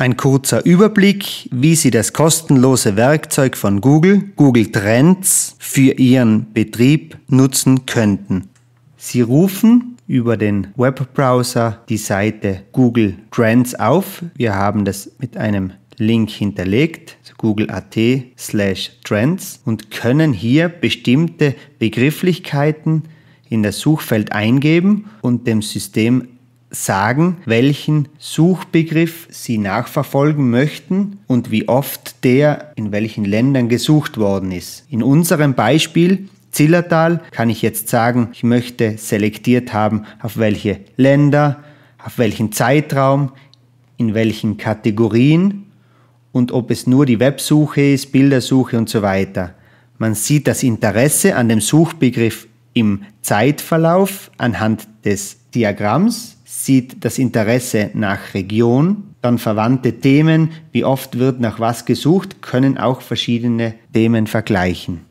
Ein kurzer Überblick, wie Sie das kostenlose Werkzeug von Google, Google Trends, für Ihren Betrieb nutzen könnten. Sie rufen über den Webbrowser die Seite Google Trends auf. Wir haben das mit einem Link hinterlegt, google.at slash trends und können hier bestimmte Begrifflichkeiten in das Suchfeld eingeben und dem System sagen, welchen Suchbegriff Sie nachverfolgen möchten und wie oft der in welchen Ländern gesucht worden ist. In unserem Beispiel Zillertal kann ich jetzt sagen, ich möchte selektiert haben, auf welche Länder, auf welchen Zeitraum, in welchen Kategorien und ob es nur die Websuche ist, Bildersuche und so weiter. Man sieht das Interesse an dem Suchbegriff im Zeitverlauf anhand des Diagramms sieht das Interesse nach Region, dann verwandte Themen, wie oft wird nach was gesucht, können auch verschiedene Themen vergleichen.